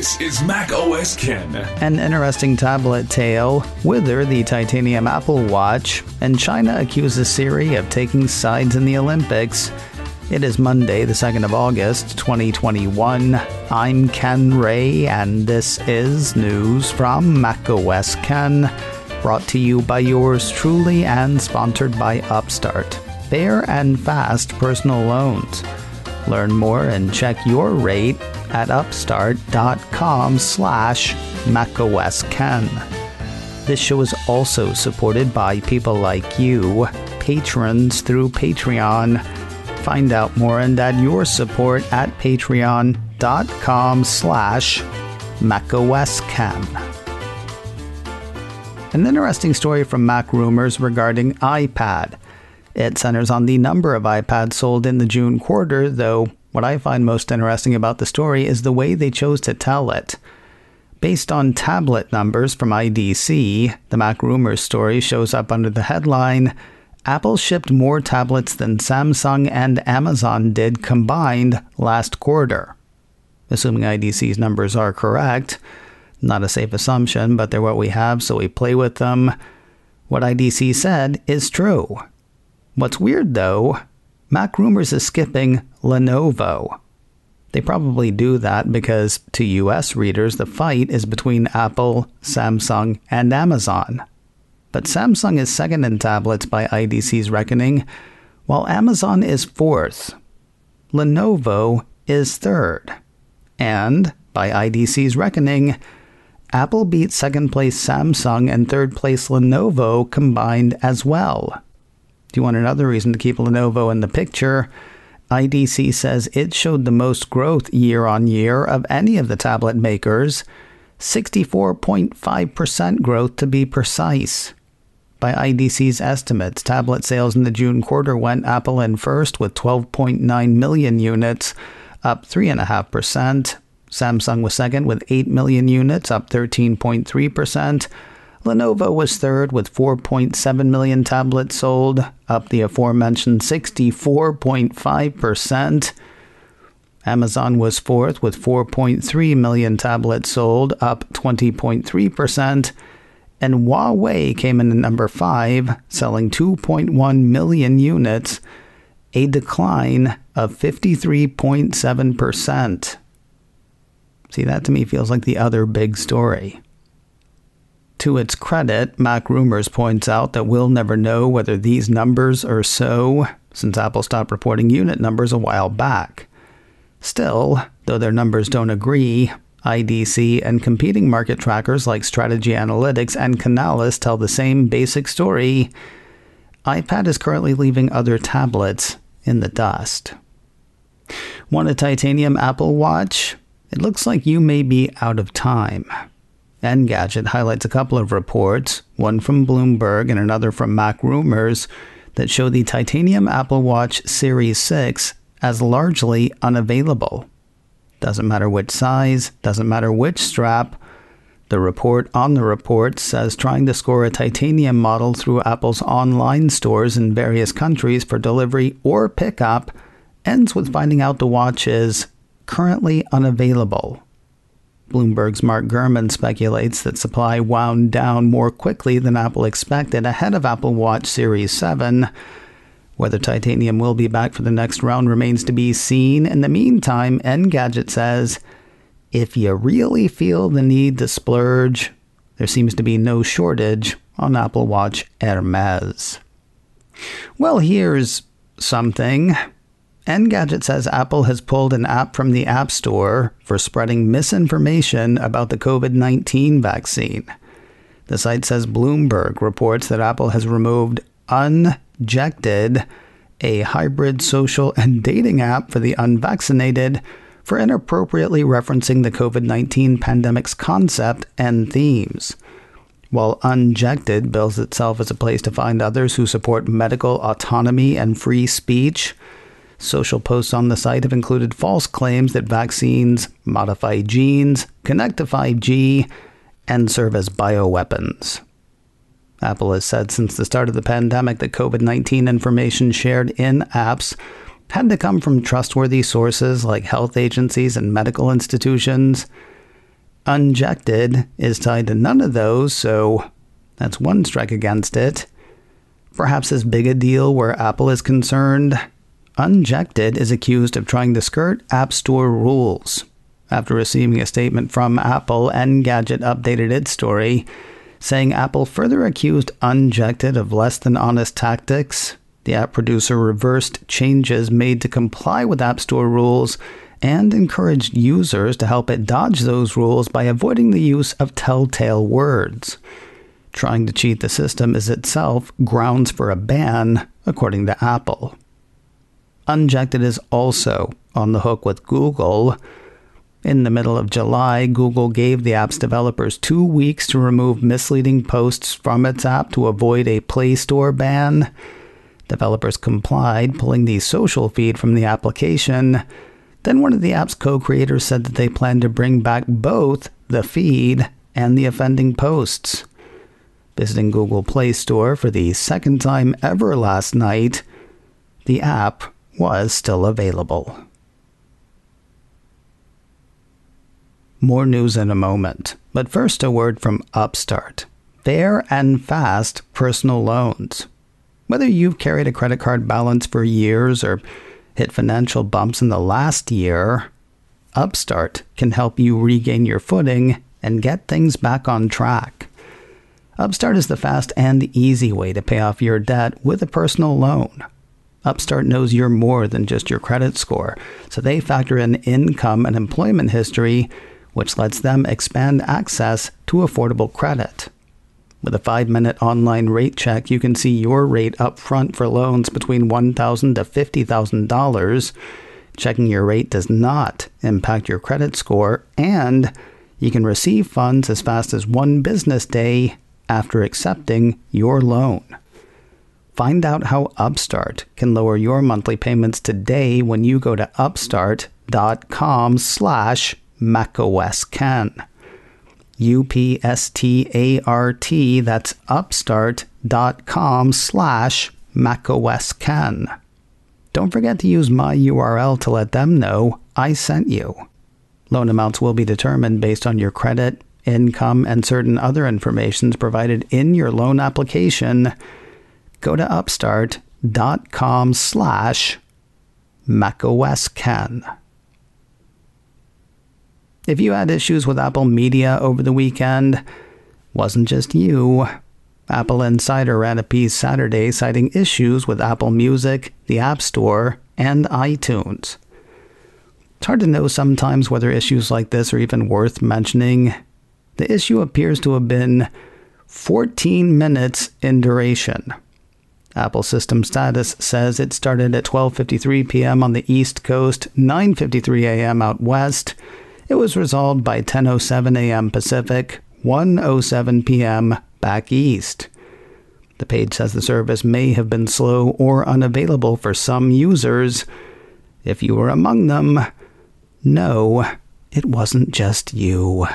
This is Mac OS Ken. An interesting tablet tale. Wither the titanium Apple Watch, and China accuses Siri of taking sides in the Olympics. It is Monday, the 2nd of August, 2021. I'm Ken Ray, and this is news from Mac OS Ken. Brought to you by yours truly and sponsored by Upstart. Fair and fast personal loans. Learn more and check your rate at upstart.com slash macOSCan. This show is also supported by people like you, patrons through Patreon. Find out more and add your support at patreon.com slash macOSCan. An interesting story from Mac Rumors regarding iPad. It centers on the number of iPads sold in the June quarter, though what I find most interesting about the story is the way they chose to tell it. Based on tablet numbers from IDC, the Mac Rumors story shows up under the headline Apple shipped more tablets than Samsung and Amazon did combined last quarter. Assuming IDC's numbers are correct, not a safe assumption, but they're what we have, so we play with them. What IDC said is true. What's weird, though, Mac Rumors is skipping Lenovo. They probably do that because to US readers, the fight is between Apple, Samsung, and Amazon. But Samsung is second in tablets by IDC's reckoning, while Amazon is fourth. Lenovo is third. And, by IDC's reckoning, Apple beat second place Samsung and third place Lenovo combined as well. Do you want another reason to keep Lenovo in the picture? IDC says it showed the most growth year on year of any of the tablet makers, 64.5% growth to be precise. By IDC's estimates, tablet sales in the June quarter went Apple in first with 12.9 million units, up 3.5%. Samsung was second with 8 million units, up 13.3%. Lenovo was third with 4.7 million tablets sold, up the aforementioned 64.5%. Amazon was fourth with 4.3 million tablets sold, up 20.3%. And Huawei came in at number five, selling 2.1 million units, a decline of 53.7%. See, that to me feels like the other big story. To its credit, Mac Rumors points out that we'll never know whether these numbers are so, since Apple stopped reporting unit numbers a while back. Still, though their numbers don't agree, IDC and competing market trackers like Strategy Analytics and Canalys tell the same basic story. iPad is currently leaving other tablets in the dust. Want a titanium Apple Watch? It looks like you may be out of time. Engadget highlights a couple of reports, one from Bloomberg and another from Mac Rumors, that show the titanium Apple Watch Series 6 as largely unavailable. Doesn't matter which size, doesn't matter which strap. The report on the report says trying to score a titanium model through Apple's online stores in various countries for delivery or pickup ends with finding out the watch is currently unavailable. Bloomberg's Mark Gurman speculates that supply wound down more quickly than Apple expected ahead of Apple Watch Series 7. Whether titanium will be back for the next round remains to be seen. In the meantime, Engadget says if you really feel the need to splurge, there seems to be no shortage on Apple Watch Hermes. Well, here's something. Engadget says Apple has pulled an app from the App Store for spreading misinformation about the COVID 19 vaccine. The site says Bloomberg reports that Apple has removed Unjected, a hybrid social and dating app for the unvaccinated, for inappropriately referencing the COVID 19 pandemic's concept and themes. While Unjected bills itself as a place to find others who support medical autonomy and free speech, Social posts on the site have included false claims that vaccines modify genes, connect to 5G, and serve as bioweapons. Apple has said since the start of the pandemic that COVID 19 information shared in apps had to come from trustworthy sources like health agencies and medical institutions. Unjected is tied to none of those, so that's one strike against it. Perhaps as big a deal where Apple is concerned Unjected is accused of trying to skirt App Store rules. After receiving a statement from Apple, Engadget updated its story, saying Apple further accused Unjected of less than honest tactics. The app producer reversed changes made to comply with App Store rules and encouraged users to help it dodge those rules by avoiding the use of telltale words. Trying to cheat the system is itself grounds for a ban, according to Apple. Unjected is also on the hook with Google. In the middle of July, Google gave the app's developers two weeks to remove misleading posts from its app to avoid a Play Store ban. Developers complied, pulling the social feed from the application. Then one of the app's co creators said that they plan to bring back both the feed and the offending posts. Visiting Google Play Store for the second time ever last night, the app was still available. More news in a moment, but first a word from Upstart. Fair and fast personal loans. Whether you've carried a credit card balance for years or hit financial bumps in the last year, Upstart can help you regain your footing and get things back on track. Upstart is the fast and easy way to pay off your debt with a personal loan. Upstart knows you're more than just your credit score, so they factor in income and employment history, which lets them expand access to affordable credit. With a five minute online rate check, you can see your rate up front for loans between $1,000 to $50,000. Checking your rate does not impact your credit score, and you can receive funds as fast as one business day after accepting your loan. Find out how Upstart can lower your monthly payments today when you go to upstart.com slash macOSCan. U-P-S-T-A-R-T, that's upstart.com slash macOSCan. Don't forget to use my URL to let them know I sent you. Loan amounts will be determined based on your credit, income, and certain other informations provided in your loan application – go to upstart.com slash macOSCan. If you had issues with Apple Media over the weekend, wasn't just you. Apple Insider ran a piece Saturday citing issues with Apple Music, the App Store, and iTunes. It's hard to know sometimes whether issues like this are even worth mentioning. The issue appears to have been 14 minutes in duration. Apple system status says it started at 12:53 p.m. on the East Coast, 9:53 a.m. out west. It was resolved by 10:07 a.m. Pacific, 1:07 p.m. back east. The page says the service may have been slow or unavailable for some users. If you were among them, no, it wasn't just you.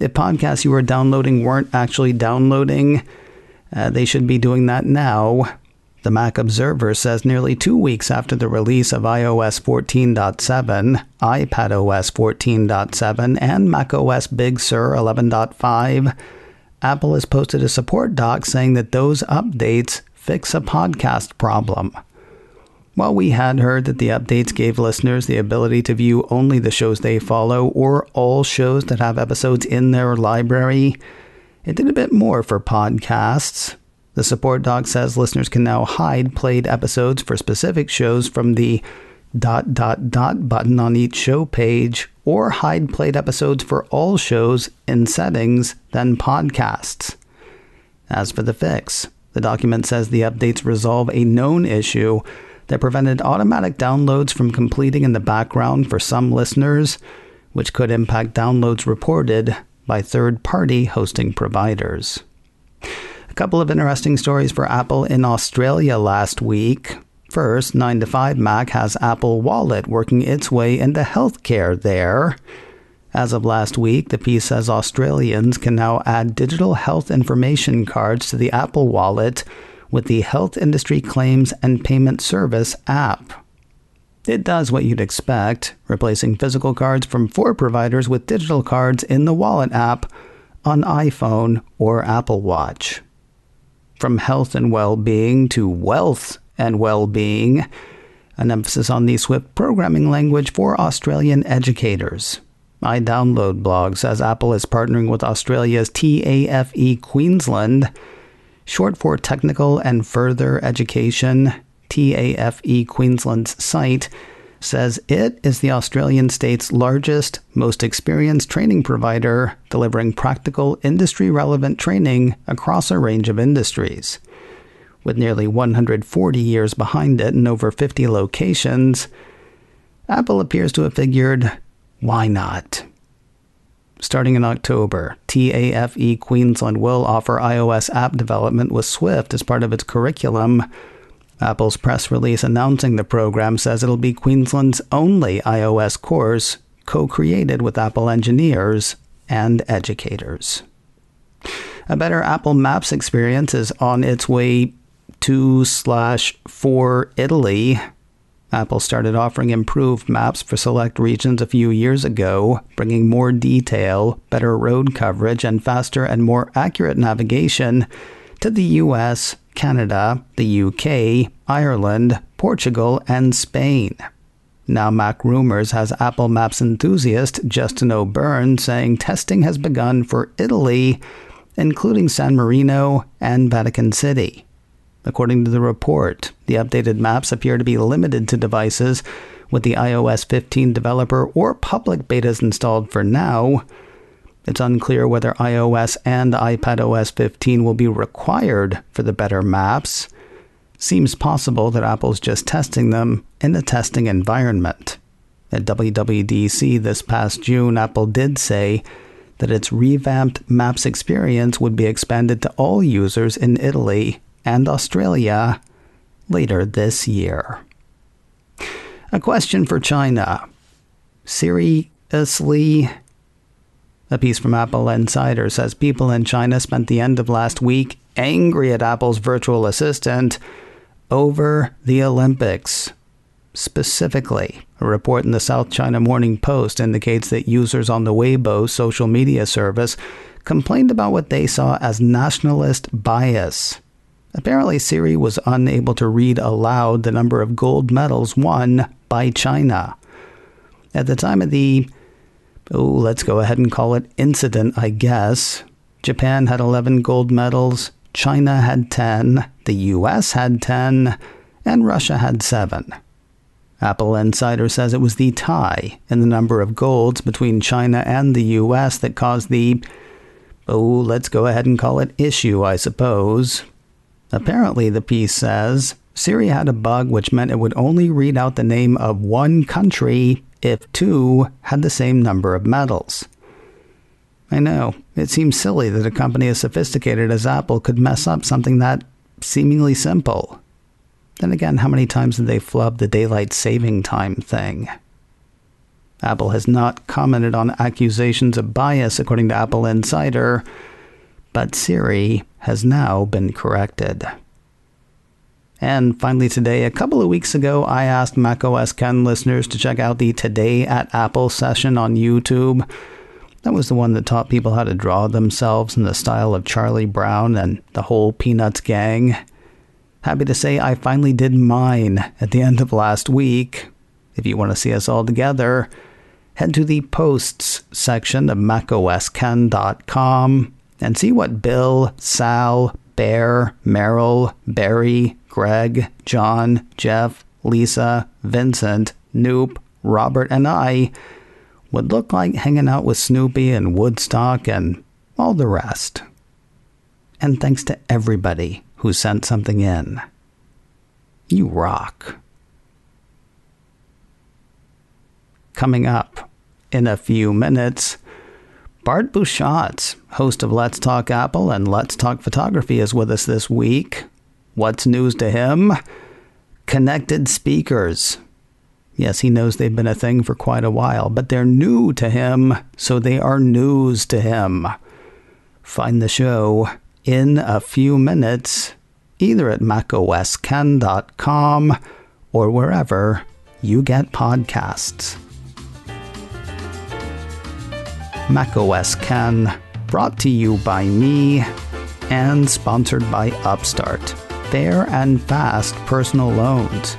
If podcasts you were downloading weren't actually downloading, uh, they should be doing that now. The Mac Observer says nearly two weeks after the release of iOS 14.7, iPadOS 14.7, and macOS Big Sur 11.5, Apple has posted a support doc saying that those updates fix a podcast problem. While we had heard that the updates gave listeners the ability to view only the shows they follow or all shows that have episodes in their library, it did a bit more for podcasts. The support doc says listeners can now hide played episodes for specific shows from the dot dot dot button on each show page or hide played episodes for all shows in settings, then podcasts. As for the fix, the document says the updates resolve a known issue that prevented automatic downloads from completing in the background for some listeners, which could impact downloads reported by third party hosting providers. A couple of interesting stories for Apple in Australia last week. First, 9 to 5 Mac has Apple Wallet working its way into healthcare there. As of last week, the piece says Australians can now add digital health information cards to the Apple Wallet with the Health Industry Claims and Payment Service app. It does what you'd expect, replacing physical cards from four providers with digital cards in the Wallet app on iPhone or Apple Watch. From health and well being to wealth and well being, an emphasis on the Swift programming language for Australian educators. I download blog says Apple is partnering with Australia's TAFE Queensland, short for Technical and Further Education, TAFE Queensland's site, says it is the Australian state's largest, most experienced training provider, delivering practical, industry relevant training across a range of industries. With nearly 140 years behind it and over 50 locations, Apple appears to have figured, why not? Starting in October, TAFE Queensland will offer iOS app development with Swift as part of its curriculum Apple's press release announcing the program says it'll be Queensland's only iOS course co created with Apple engineers and educators. A better Apple Maps experience is on its way to slash for Italy. Apple started offering improved maps for select regions a few years ago, bringing more detail, better road coverage, and faster and more accurate navigation to the US, Canada, the UK, Ireland, Portugal, and Spain. Now, Mac Rumors has Apple Maps enthusiast Justin O'Byrne saying testing has begun for Italy, including San Marino and Vatican City. According to the report, the updated maps appear to be limited to devices with the iOS 15 developer or public betas installed for now, it's unclear whether iOS and iPadOS 15 will be required for the better maps. Seems possible that Apple's just testing them in a testing environment. At WWDC this past June, Apple did say that its revamped Maps experience would be expanded to all users in Italy and Australia later this year. A question for China. Seriously, a piece from Apple Insider says people in China spent the end of last week angry at Apple's virtual assistant over the Olympics. Specifically, a report in the South China Morning Post indicates that users on the Weibo social media service complained about what they saw as nationalist bias. Apparently, Siri was unable to read aloud the number of gold medals won by China. At the time of the oh, let's go ahead and call it incident, I guess. Japan had 11 gold medals, China had 10, the US had 10, and Russia had 7. Apple Insider says it was the tie in the number of golds between China and the US that caused the, oh, let's go ahead and call it issue, I suppose. Apparently, the piece says Siri had a bug which meant it would only read out the name of one country if 2 had the same number of metals. I know, it seems silly that a company as sophisticated as Apple could mess up something that seemingly simple. Then again, how many times did they flub the daylight saving time thing? Apple has not commented on accusations of bias, according to Apple Insider, but Siri has now been corrected. And finally, today, a couple of weeks ago, I asked macOS 10 listeners to check out the Today at Apple session on YouTube. That was the one that taught people how to draw themselves in the style of Charlie Brown and the whole Peanuts gang. Happy to say I finally did mine at the end of last week. If you want to see us all together, head to the posts section of macosken.com and see what Bill, Sal, Bear, Merrill, Barry, Greg, John, Jeff, Lisa, Vincent, Noop, Robert, and I would look like hanging out with Snoopy and Woodstock and all the rest. And thanks to everybody who sent something in. You rock. Coming up in a few minutes, Bart Bouchatz, host of Let's Talk Apple and Let's Talk Photography, is with us this week. What's news to him? Connected speakers. Yes, he knows they've been a thing for quite a while, but they're new to him, so they are news to him. Find the show in a few minutes, either at macOSCan.com or wherever you get podcasts. macOS brought to you by me and sponsored by Upstart fair and fast personal loans.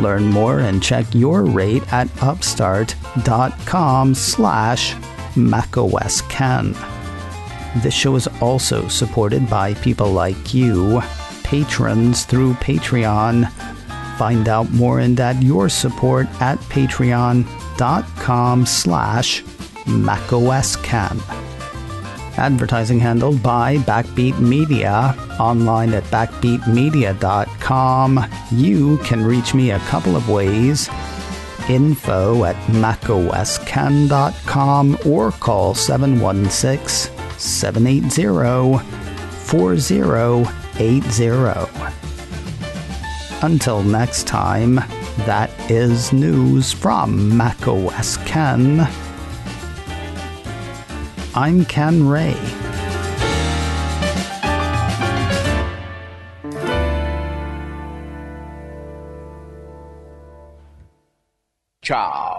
Learn more and check your rate at upstart.com slash macOSCan. This show is also supported by people like you, patrons through Patreon. Find out more and at your support at patreon.com slash macOSCan advertising handle by Backbeat Media online at backbeatmedia.com. You can reach me a couple of ways info at macOSCan.com or call 716 780 4080. Until next time, that is news from macOS I'm Ken Ray. Ciao.